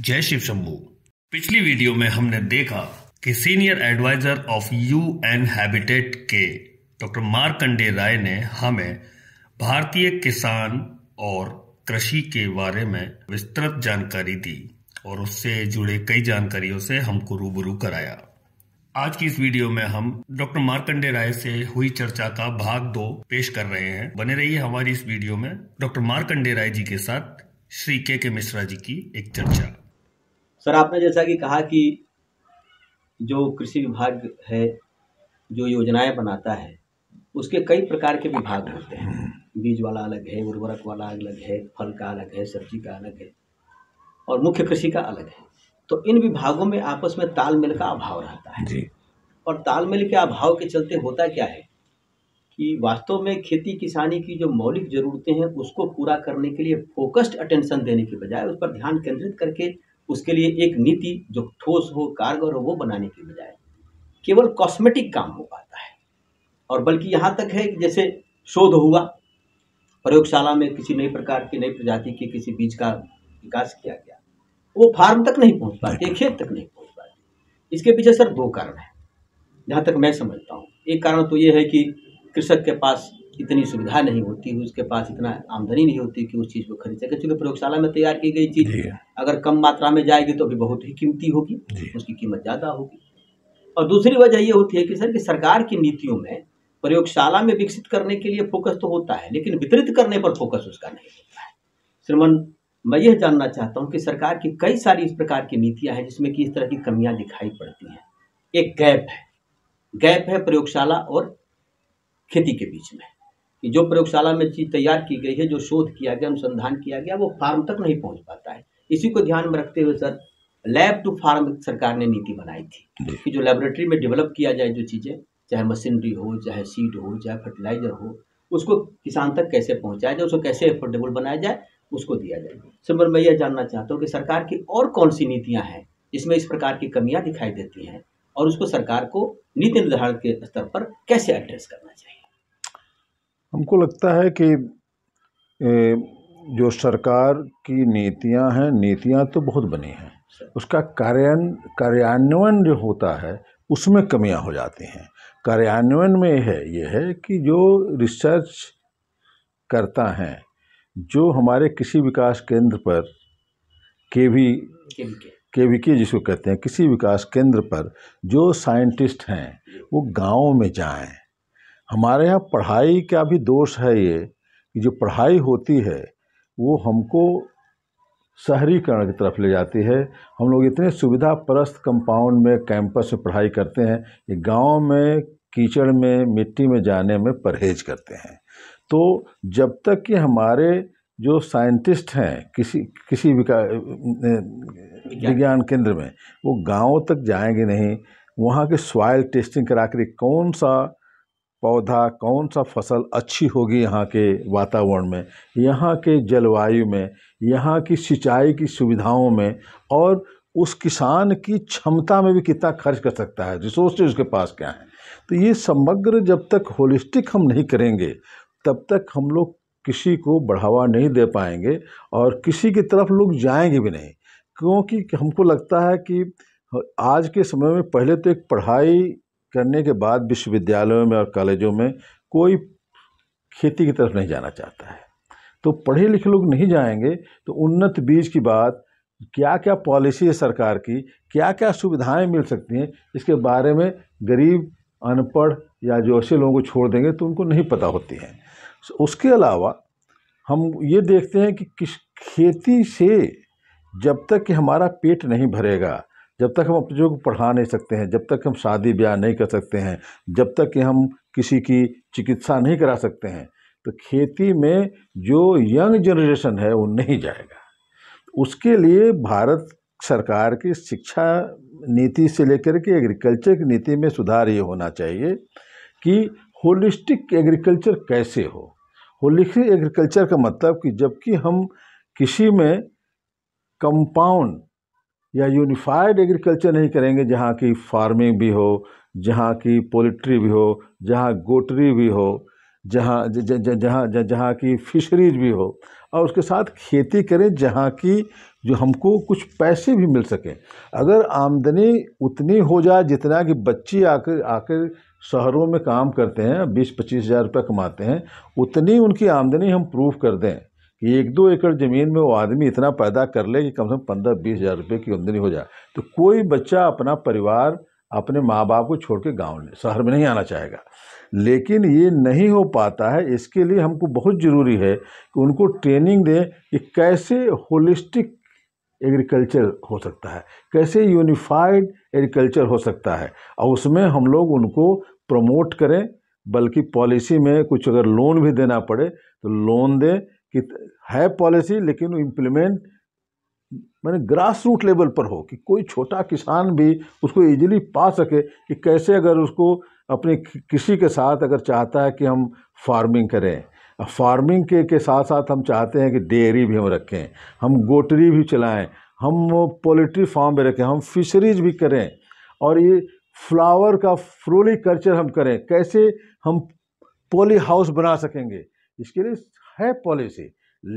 जय शिव शंभू पिछली वीडियो में हमने देखा कि senior adviser of U N Habitat के डॉक्टर मार्कंडे राय ने हमें भारतीय किसान और कृषि के बारे में विस्तृत जानकारी दी और उससे जुड़े कई जानकारियों से हमको रूबरू कराया आज की इस वीडियो में हम डॉक्टर मार्कंडे राय से हुई चर्चा का भाग दो पेश कर रहे हैं बने रहिए हमारी इस वीडियो में डॉक्टर मार्कंडे राय जी के साथ श्री के के मिश्रा जी की एक चर्चा सर आपने जैसा कि कहा कि जो कृषि विभाग है जो योजनाएं बनाता है उसके कई प्रकार के विभाग होते हैं बीज वाला अलग है उर्वरक वाला अलग है फल का अलग है सब्जी का अलग है और मुख्य कृषि का अलग है तो इन विभागों में आपस में तालमेल का अभाव रहता है जी। और तालमेल के अभाव के चलते होता क्या है कि वास्तव में खेती किसानी की जो मौलिक ज़रूरतें हैं उसको पूरा करने के लिए फोकस्ड अटेंशन देने के बजाय उस पर ध्यान केंद्रित करके उसके लिए एक नीति जो ठोस हो कारगर हो वो बनाने के बजाय केवल कॉस्मेटिक काम हो पाता है और बल्कि यहाँ तक है कि जैसे शोध हुआ प्रयोगशाला में किसी नई प्रकार की नई प्रजाति के किसी बीज का विकास किया गया वो फार्म तक नहीं पहुँच पाते खेत तक नहीं पहुँच पाते इसके पीछे सर दो कारण हैं जहाँ तक मैं समझता हूँ एक कारण तो ये है कि कृषक के पास इतनी सुविधा नहीं होती उसके पास इतना आमदनी नहीं होती कि उस चीज़ को खरीद सके चूँकि प्रयोगशाला में तैयार की गई चीज़ अगर कम मात्रा में जाएगी तो भी बहुत ही कीमती होगी उसकी कीमत ज़्यादा होगी और दूसरी वजह ये होती है कि सर कि सरकार की नीतियों में प्रयोगशाला में विकसित करने के लिए फोकस तो होता है लेकिन वितरित करने पर फोकस उसका नहीं होता है श्रीमन मैं यह जानना चाहता हूँ कि सरकार की कई सारी इस प्रकार की नीतियाँ हैं जिसमें कि इस तरह की कमियाँ दिखाई पड़ती हैं एक गैप है गैप है प्रयोगशाला और खेती के बीच में कि जो प्रयोगशाला में चीज़ तैयार की गई है जो शोध किया गया अनुसंधान किया गया वो फार्म तक नहीं पहुंच पाता है इसी को ध्यान में रखते हुए सर लैब टू फार्म सरकार ने नीति बनाई थी कि जो लेबोरेटरी में डेवलप किया जाए जो चीज़ें चाहे मशीनरी हो चाहे सीड हो चाहे फर्टिलाइजर हो उसको किसान तक कैसे पहुँचाया जाए उसको कैसे अफोर्डेबल बनाया जाए उसको दिया जाए सिंबल मैं यह जानना चाहता हूँ कि सरकार की और कौन सी नीतियाँ हैं जिसमें इस प्रकार की कमियाँ दिखाई देती हैं और उसको सरकार को नीति निर्धारण के स्तर पर कैसे एड्रेस करना चाहिए हमको लगता है कि जो सरकार की नीतियां हैं नीतियां तो बहुत बनी हैं उसका कार्यान कार्यान्वयन जो होता है उसमें कमियां हो जाती हैं कार्यान्वयन में है ये है कि जो रिसर्च करता हैं जो हमारे किसी विकास केंद्र पर के भी के वी के जिसको कहते हैं किसी विकास केंद्र पर जो साइंटिस्ट हैं वो गाँव में जाएं हमारे यहाँ पढ़ाई का भी दोष है ये कि जो पढ़ाई होती है वो हमको शहरीकरण की तरफ ले जाती है हम लोग इतने सुविधा परस्त कंपाउंड में कैंपस में पढ़ाई करते हैं कि गांव में कीचड़ में मिट्टी में जाने में परहेज करते हैं तो जब तक कि हमारे जो साइंटिस्ट हैं किसी किसी विका विज्ञान केंद्र में वो गांव तक जाएंगे नहीं वहाँ के सॉयल टेस्टिंग करा कर कौन सा पौधा कौन सा फसल अच्छी होगी यहाँ के वातावरण में यहाँ के जलवायु में यहाँ की सिंचाई की सुविधाओं में और उस किसान की क्षमता में भी कितना खर्च कर सकता है रिसोर्सेज उसके पास क्या है तो ये समग्र जब तक होलिस्टिक हम नहीं करेंगे तब तक हम लोग किसी को बढ़ावा नहीं दे पाएंगे और किसी की तरफ लोग जाएंगे भी नहीं क्योंकि हमको लगता है कि आज के समय में पहले तो एक पढ़ाई करने के बाद विश्वविद्यालयों में और कॉलेजों में कोई खेती की तरफ नहीं जाना चाहता है तो पढ़े लिखे लोग नहीं जाएंगे तो उन्नत बीज की बात क्या क्या पॉलिसी है सरकार की क्या क्या सुविधाएं मिल सकती हैं इसके बारे में गरीब अनपढ़ या जो ऐसे लोगों को छोड़ देंगे तो उनको नहीं पता होती हैं उसके अलावा हम ये देखते हैं कि किस खेती से जब तक कि हमारा पेट नहीं भरेगा जब तक हम अपने बच्चों को पढ़ा नहीं सकते हैं जब तक हम शादी ब्याह नहीं कर सकते हैं जब तक कि हम किसी की चिकित्सा नहीं करा सकते हैं तो खेती में जो यंग जनरेशन है वो नहीं जाएगा उसके लिए भारत सरकार की शिक्षा नीति से लेकर के एग्रीकल्चर की नीति में सुधार ये होना चाहिए कि होलिस्टिक एग्रीकल्चर कैसे हो होलिस्टिक एग्रीकल्चर का मतलब कि जबकि हम किसी में कंपाउंड या यूनिफाइड एग्रीकल्चर नहीं करेंगे जहाँ की फार्मिंग भी हो जहाँ की पोल्ट्री भी हो जहाँ गोटरी भी हो जहाँ जहाँ जहाँ की फिशरीज भी हो और उसके साथ खेती करें जहाँ की जो हमको कुछ पैसे भी मिल सकें अगर आमदनी उतनी हो जाए जितना कि बच्चे आकर आकर शहरों में काम करते हैं बीस पच्चीस हज़ार रुपये कमाते हैं उतनी उनकी आमदनी हम प्रूफ कर दें कि एक दो एकड़ ज़मीन में वो आदमी इतना पैदा कर ले कि कम से कम पंद्रह बीस हज़ार रुपये की आमदनी हो जाए तो कोई बच्चा अपना परिवार अपने माँ बाप को छोड़ के गाँव में शहर में नहीं आना चाहेगा लेकिन ये नहीं हो पाता है इसके लिए हमको बहुत ज़रूरी है कि उनको ट्रेनिंग दें कि कैसे होलिस्टिक एग्रीकल्चर हो सकता है कैसे यूनिफाइड एग्रीकल्चर हो सकता है और उसमें हम लोग उनको प्रमोट करें बल्कि पॉलिसी में कुछ अगर लोन भी देना पड़े तो लोन दें कि है पॉलिसी लेकिन इम्प्लीमेंट मैंने ग्रास रूट लेवल पर हो कि कोई छोटा किसान भी उसको इजीली पा सके कि कैसे अगर उसको अपने किसी के साथ अगर चाहता है कि हम फार्मिंग करें फार्मिंग के के साथ साथ हम चाहते हैं कि डेयरी भी हम रखें हम गोटरी भी चलाएं हम पोल्ट्री फार्म भी रखें हम फिशरीज भी करें और ये फ्लावर का फ्रोली कल्चर हम करें कैसे हम पोली हाउस बना सकेंगे इसके लिए है पॉलिसी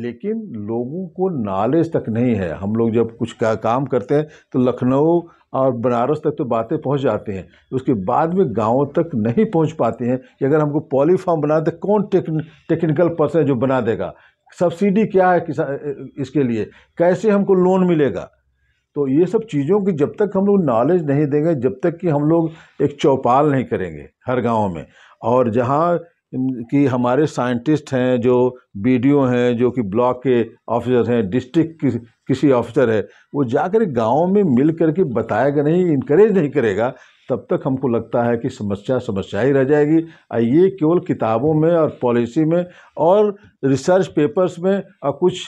लेकिन लोगों को नॉलेज तक नहीं है हम लोग जब कुछ का काम करते हैं तो लखनऊ और बनारस तक तो बातें पहुंच जाती हैं उसके बाद में गांव तक नहीं पहुंच पाती हैं कि अगर हमको पॉली बना दे कौन टेक्न, टेक्निकल पर्सन जो बना देगा सब्सिडी क्या है किसान इसके लिए कैसे हमको लोन मिलेगा तो ये सब चीज़ों की जब तक हम लोग नॉलेज नहीं देंगे जब तक कि हम लोग एक चौपाल नहीं करेंगे हर गाँव में और जहाँ कि हमारे साइंटिस्ट हैं जो बी हैं जो कि ब्लॉक के ऑफिसर हैं डिस्ट्रिक्ट कि, किसी ऑफिसर है वो जाकर गांव में मिल करके बताएगा नहीं इनक्रेज नहीं करेगा तब तक हमको लगता है कि समस्या समस्या ही रह जाएगी ये केवल किताबों में और पॉलिसी में और रिसर्च पेपर्स में और कुछ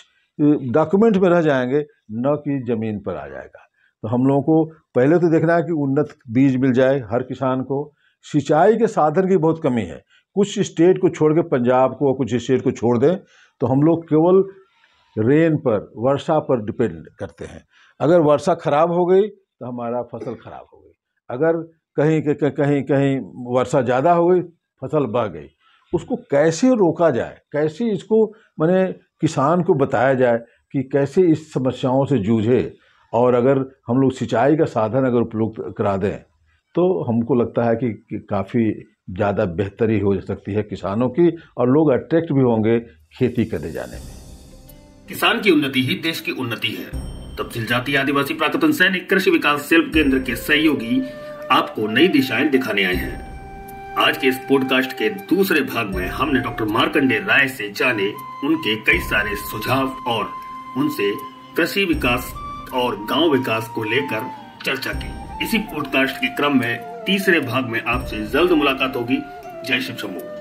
डॉक्यूमेंट में रह जाएंगे न कि ज़मीन पर आ जाएगा तो हम लोगों को पहले तो देखना है कि उन्नत बीज मिल जाए हर किसान को सिंचाई के साधन की बहुत कमी है कुछ स्टेट को छोड़ के पंजाब को और कुछ स्टेट को छोड़ दें तो हम लोग केवल रेन पर वर्षा पर डिपेंड करते हैं अगर वर्षा ख़राब हो गई तो हमारा फसल ख़राब हो गई अगर कहीं कहीं कहीं कहीं वर्षा ज़्यादा हो गई फसल बह गई उसको कैसे रोका जाए कैसे इसको मैंने किसान को बताया जाए कि कैसे इस समस्याओं से जूझे और अगर हम लोग सिंचाई का साधन अगर उपलब्ध करा दें तो हमको लगता है कि, कि काफ़ी ज़्यादा बेहतरी हो सकती है किसानों की और लोग अट्रैक्ट भी होंगे खेती करने जाने में किसान की उन्नति ही देश की उन्नति है तफसील जाति आदिवासी प्राकृतिक सैनिक कृषि विकास शिल्प केंद्र के सहयोगी आपको नई दिशाएं दिखाने आए हैं आज के इस पॉडकास्ट के दूसरे भाग में हमने डॉक्टर मार्कंडे राय से जाने उनके कई सारे सुझाव और उनसे कृषि विकास और गांव विकास को लेकर चर्चा की इसी पॉडकास्ट के क्रम में तीसरे भाग में आपसे जल्द मुलाकात होगी जय शिव शंभू